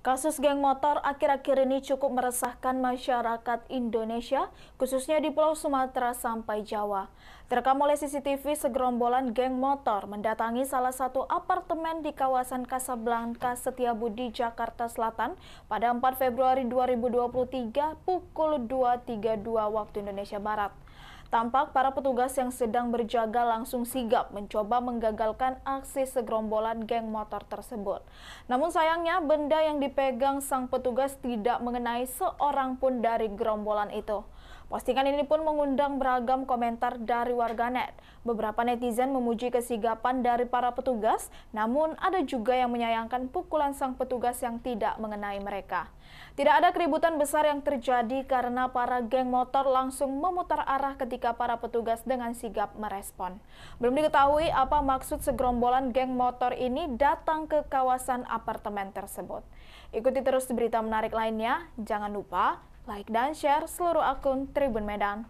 Kasus geng motor akhir-akhir ini cukup meresahkan masyarakat Indonesia, khususnya di Pulau Sumatera sampai Jawa. Terekam oleh CCTV, segerombolan geng motor mendatangi salah satu apartemen di kawasan Kasablanka Setiabudi, Jakarta Selatan pada 4 Februari 2023 pukul 2.32 waktu Indonesia Barat. Tampak para petugas yang sedang berjaga langsung sigap mencoba menggagalkan aksi segerombolan geng motor tersebut. Namun sayangnya benda yang dipegang sang petugas tidak mengenai seorang pun dari gerombolan itu. Postingan ini pun mengundang beragam komentar dari warganet. Beberapa netizen memuji kesigapan dari para petugas, namun ada juga yang menyayangkan pukulan sang petugas yang tidak mengenai mereka. Tidak ada keributan besar yang terjadi karena para geng motor langsung memutar arah ketika para petugas dengan sigap merespon. Belum diketahui apa maksud segerombolan geng motor ini datang ke kawasan apartemen tersebut. Ikuti terus berita menarik lainnya. Jangan lupa Like dan share seluruh akun Tribun Medan.